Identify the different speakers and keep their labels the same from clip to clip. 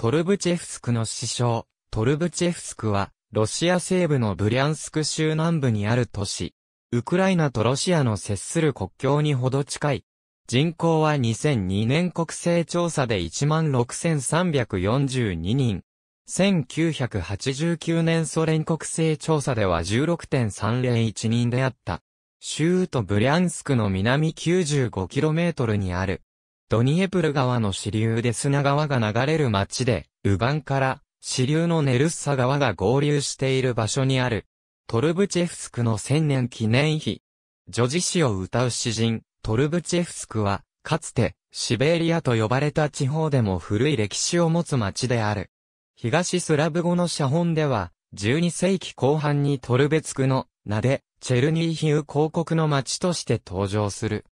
Speaker 1: トルブチェフスクの師匠、トルブチェフスクは、ロシア西部のブリャンスク州南部にある都市。ウクライナとロシアの接する国境にほど近い。人口は2002年国勢調査で16,342人。1989年ソ連国勢調査では16.301人であった。州都ブリャンスクの南 95km にある。ドニエプル川の支流で砂川が流れる町で、ウバンから支流のネルッサ川が合流している場所にある、トルブチェフスクの千年記念碑。女児詩を歌う詩人、トルブチェフスクは、かつて、シベリアと呼ばれた地方でも古い歴史を持つ町である。東スラブ語の写本では、12世紀後半にトルベツクの名で、チェルニーヒウ広告の町として登場する。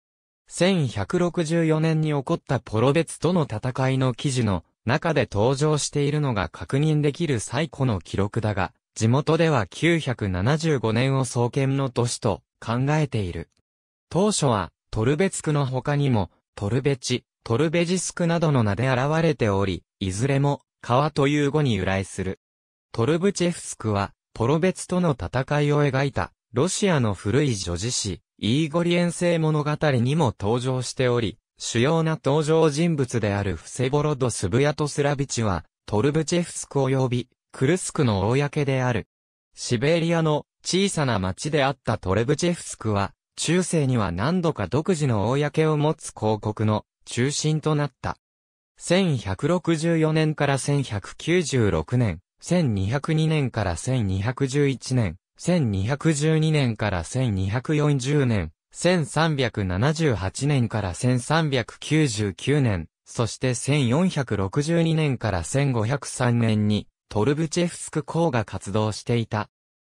Speaker 1: 1164年に起こったポロベツとの戦いの記事の中で登場しているのが確認できる最古の記録だが、地元では975年を創建の年と考えている。当初は、トルベツクの他にも、トルベチ、トルベジスクなどの名で現れており、いずれも、川という語に由来する。トルブチェフスクは、ポロベツとの戦いを描いた、ロシアの古い女子史、イーゴリエン製物語にも登場しており、主要な登場人物であるフセボロド・スブヤトスラビチは、トルブチェフスク及び、クルスクの公である。シベリアの小さな町であったトルブチェフスクは、中世には何度か独自の公を持つ広告の中心となった。1164年から1196年、1202年から1211年、1212年から1240年、1378年から1399年、そして1462年から1503年にトルブチェフスク公が活動していた。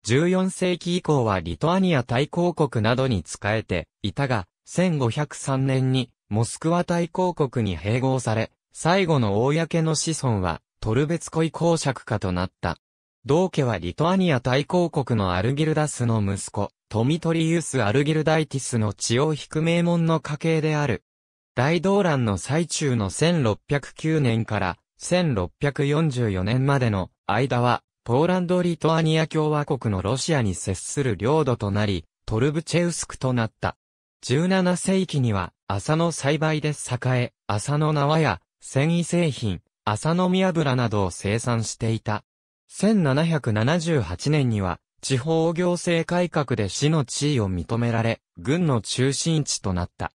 Speaker 1: 14世紀以降はリトアニア大公国などに仕えていたが、1503年にモスクワ大公国に併合され、最後の公の子孫はトルベツコイ公爵家となった。同家はリトアニア大公国のアルギルダスの息子、トミトリユス・アルギルダイティスの血を引く名門の家系である。大動乱の最中の1609年から1644年までの間は、ポーランド・リトアニア共和国のロシアに接する領土となり、トルブチェウスクとなった。17世紀には、麻の栽培で栄え、麻の縄や、繊維製品、麻の実油などを生産していた。1778年には、地方行政改革で市の地位を認められ、軍の中心地となった。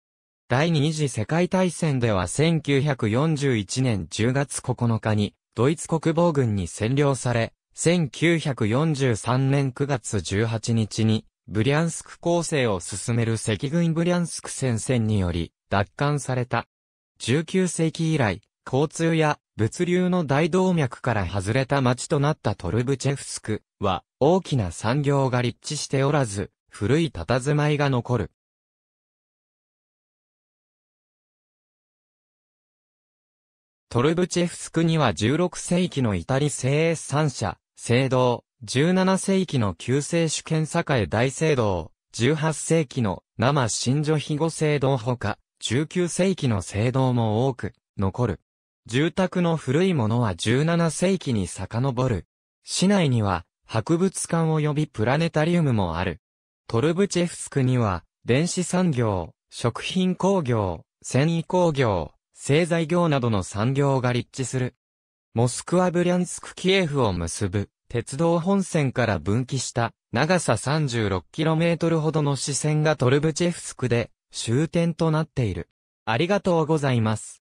Speaker 1: 第二次世界大戦では1941年10月9日に、ドイツ国防軍に占領され、1943年9月18日に、ブリャンスク攻勢を進める赤軍ブリャンスク戦線により、奪還された。19世紀以来、交通や物流の大動脈から外れた町となったトルブチェフスクは大きな産業が立地しておらず、古い佇まいが残る。トルブチェフスクには16世紀のイタリ製産者、聖堂、17世紀の旧聖主権栄大聖堂、18世紀の生新女肥後聖堂ほか、19世紀の聖堂も多く残る。住宅の古いものは17世紀に遡る。市内には、博物館及びプラネタリウムもある。トルブチェフスクには、電子産業、食品工業、繊維工業、製材業などの産業が立地する。モスクワブリャンスクキエフを結ぶ、鉄道本線から分岐した、長さ 36km ほどの支線がトルブチェフスクで、終点となっている。ありがとうございます。